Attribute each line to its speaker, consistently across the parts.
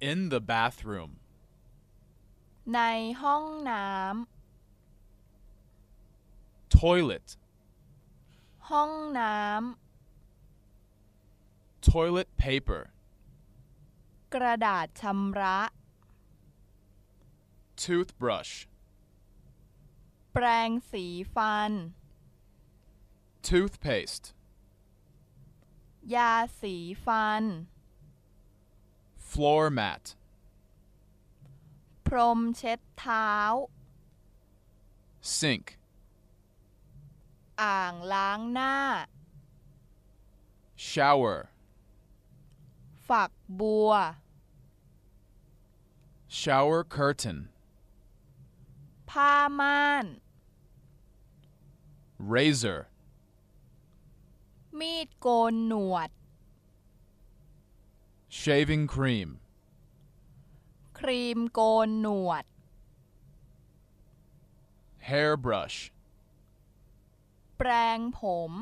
Speaker 1: in the bathroom
Speaker 2: ในห้องน้
Speaker 1: ำ toilet
Speaker 2: ห้องน้
Speaker 1: ำ toilet paper
Speaker 2: กระดาษชำระ
Speaker 1: toothbrush
Speaker 2: แปรงสีฟัน
Speaker 1: toothpaste
Speaker 2: ยาสีฟัน
Speaker 1: floor mat
Speaker 2: พรมเช็ดเท้า sink อ่างล้างหน้า shower ฝักบัว
Speaker 1: shower curtain
Speaker 2: ผ้าม่าน razor มีดโกนหนวด
Speaker 1: shaving cream
Speaker 2: ครีมโกนหนวด
Speaker 1: hairbrush
Speaker 2: แปรงผม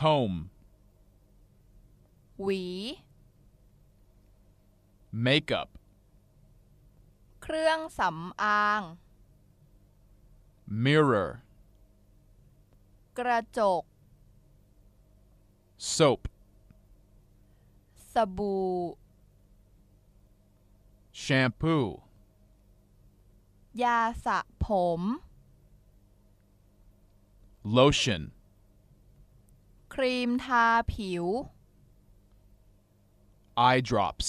Speaker 2: comb หวี makeup เครื่องสำอาง mirror กระจก soap สบู่
Speaker 1: shampoo
Speaker 2: ยาสระผม lotion ครีมทาผิว
Speaker 1: eye drops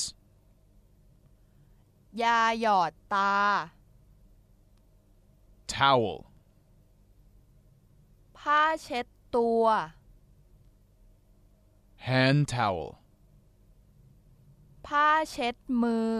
Speaker 2: ยาหยอดตา towel ผ้าเช็ดตัว
Speaker 1: hand towel
Speaker 2: ผ้าเช็ดมือ